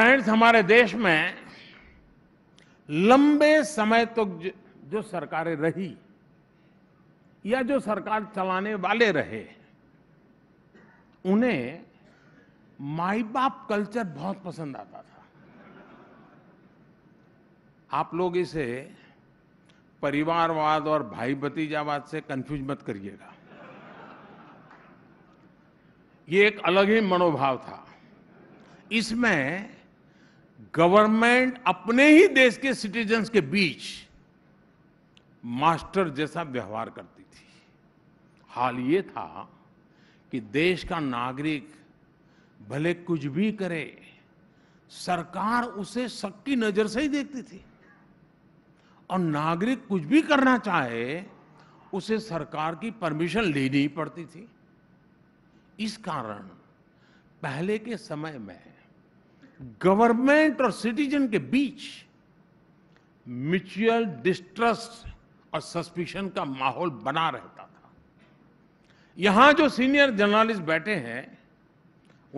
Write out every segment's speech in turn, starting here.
friends हमारे देश में लंबे समय तक तो जो सरकारें रही या जो सरकार चलाने वाले रहे उन्हें माई बाप कल्चर बहुत पसंद आता था आप लोग इसे परिवारवाद और भाई भतीजावाद से कंफ्यूज मत करिएगा ये एक अलग ही मनोभाव था इसमें गवर्नमेंट अपने ही देश के सिटीजन्स के बीच मास्टर जैसा व्यवहार करती थी हाल ये था कि देश का नागरिक भले कुछ भी करे सरकार उसे सबकी नजर से ही देखती थी और नागरिक कुछ भी करना चाहे उसे सरकार की परमिशन लेनी ही पड़ती थी इस कारण पहले के समय में गवर्नमेंट और सिटीजन के बीच म्यूचुअल डिस्ट्रस्ट और सस्पिशन का माहौल बना रहता था यहां जो सीनियर जर्नलिस्ट बैठे हैं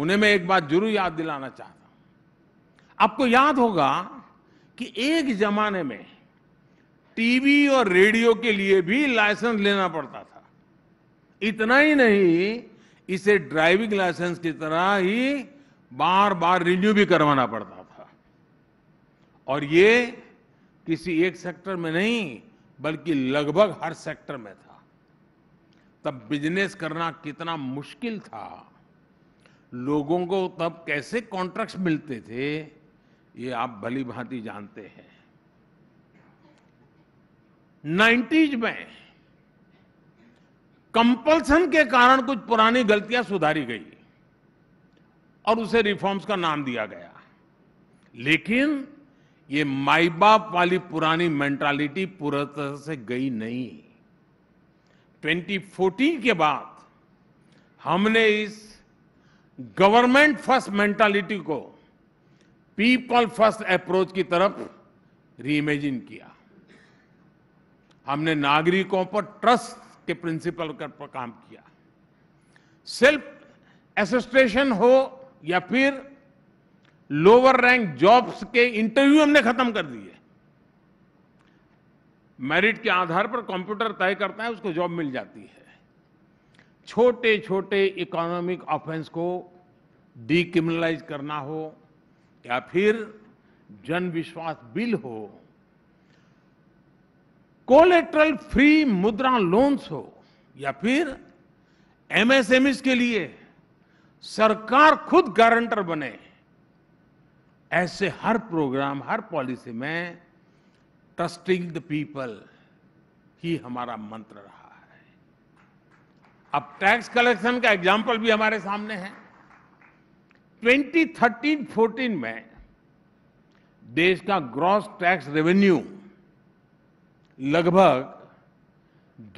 उन्हें मैं एक बात जरूर याद दिलाना चाहता हूं आपको याद होगा कि एक जमाने में टीवी और रेडियो के लिए भी लाइसेंस लेना पड़ता था इतना ही नहीं इसे ड्राइविंग लाइसेंस की तरह ही बार बार रिन्यू भी करवाना पड़ता था और ये किसी एक सेक्टर में नहीं बल्कि लगभग हर सेक्टर में था तब बिजनेस करना कितना मुश्किल था लोगों को तब कैसे कॉन्ट्रैक्ट्स मिलते थे ये आप भली भांति जानते हैं नाइन्टीज में कंपल्सन के कारण कुछ पुरानी गलतियां सुधारी गई और उसे रिफॉर्म्स का नाम दिया गया लेकिन ये माई बाप वाली पुरानी मेंटालिटी पूरा तरह से गई नहीं 2014 के बाद हमने इस गवर्नमेंट फर्स्ट मेंटालिटी को पीपल फर्स्ट अप्रोच की तरफ रीइमेजिन किया हमने नागरिकों पर ट्रस्ट के प्रिंसिपल पर काम किया सेल्फ एसोसिएशन हो या फिर लोअर रैंक जॉब्स के इंटरव्यू हमने खत्म कर दिए मेरिट के आधार पर कंप्यूटर तय करता है उसको जॉब मिल जाती है छोटे छोटे इकोनॉमिक ऑफेंस को डिक्रिमिनलाइज करना हो या फिर जन विश्वास बिल हो कोलेट्रल फ्री मुद्रा लोन्स हो या फिर एमएसएमएस e के लिए सरकार खुद गारंटर बने ऐसे हर प्रोग्राम हर पॉलिसी में ट्रस्टिंग द पीपल ही हमारा मंत्र रहा है अब टैक्स कलेक्शन का एग्जाम्पल भी हमारे सामने है 2013-14 में देश का ग्रॉस टैक्स रेवेन्यू लगभग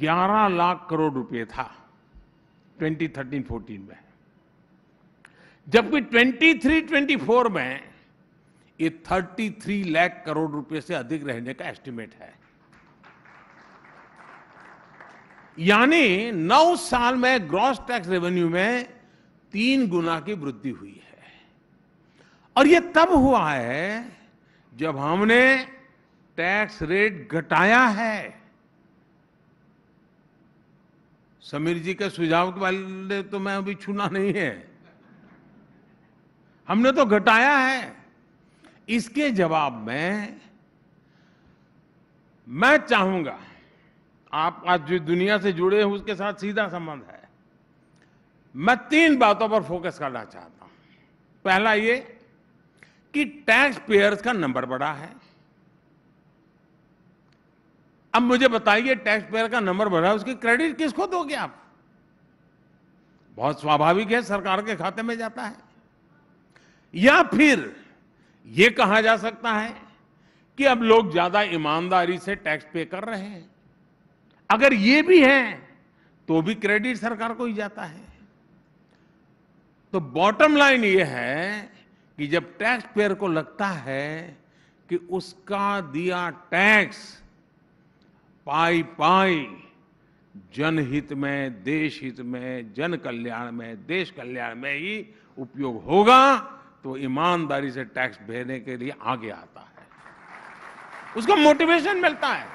11 लाख करोड़ रुपए था 2013-14 में जबकि 23, 24 में ये 33 लाख करोड़ रुपए से अधिक रहने का एस्टीमेट है यानी 9 साल में ग्रॉस टैक्स रेवेन्यू में तीन गुना की वृद्धि हुई है और ये तब हुआ है जब हमने टैक्स रेट घटाया है समीर जी के सुझाव के वाले तो मैं अभी छूना नहीं है हमने तो घटाया है इसके जवाब में मैं चाहूंगा आपका जो दुनिया से जुड़े हैं उसके साथ सीधा संबंध है मैं तीन बातों पर फोकस करना चाहता हूं पहला ये कि टैक्स पेयर्स का नंबर बढ़ा है अब मुझे बताइए टैक्स पेयर का नंबर बढ़ा है उसकी क्रेडिट किसको दोगे आप बहुत स्वाभाविक है सरकार के खाते में जाता है या फिर यह कहा जा सकता है कि अब लोग ज्यादा ईमानदारी से टैक्स पे कर रहे हैं अगर ये भी है तो भी क्रेडिट सरकार को ही जाता है तो बॉटम लाइन ये है कि जब टैक्स पेयर को लगता है कि उसका दिया टैक्स पाई पाई जनहित में देश हित में जन कल्याण में देश कल्याण में ही उपयोग होगा तो ईमानदारी से टैक्स भरने के लिए आगे आता है उसको मोटिवेशन मिलता है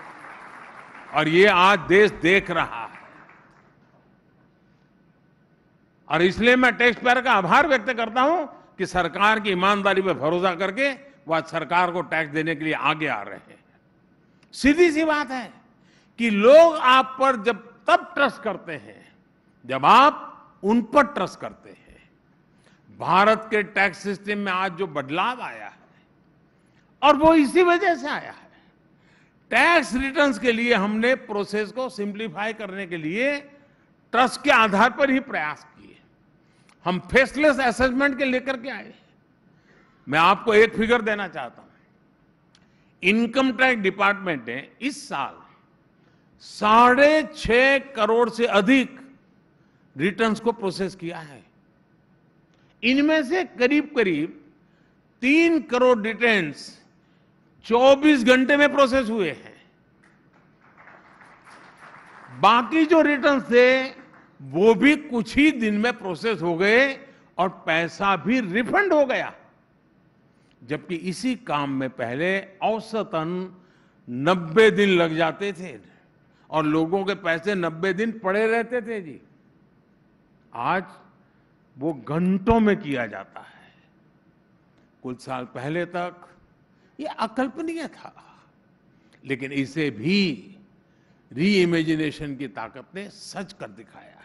और ये आज देश देख रहा है और इसलिए मैं टैक्स पेयर का आभार व्यक्त करता हूं कि सरकार की ईमानदारी पर भरोसा करके वह सरकार को टैक्स देने के लिए आगे आ रहे हैं सीधी सी बात है कि लोग आप पर जब तब ट्रस्ट करते हैं जब आप उन पर ट्रस्ट करते हैं भारत के टैक्स सिस्टम में आज जो बदलाव आया है और वो इसी वजह से आया है टैक्स रिटर्न्स के लिए हमने प्रोसेस को सिंप्लीफाई करने के लिए ट्रस्ट के आधार पर ही प्रयास किए हम फेसलेस असेसमेंट के लेकर के आए मैं आपको एक फिगर देना चाहता हूं इनकम टैक्स डिपार्टमेंट ने इस साल साढ़े छह करोड़ से अधिक रिटर्न्स को प्रोसेस किया है इनमें से करीब करीब तीन करोड़ डिटेंट्स 24 घंटे में प्रोसेस हुए हैं बाकी जो रिटर्न थे वो भी कुछ ही दिन में प्रोसेस हो गए और पैसा भी रिफंड हो गया जबकि इसी काम में पहले औसतन 90 दिन लग जाते थे और लोगों के पैसे 90 दिन पड़े रहते थे जी आज वो घंटों में किया जाता है कुछ साल पहले तक ये अकल्पनीय था लेकिन इसे भी री इमेजिनेशन की ताकत ने सच कर दिखाया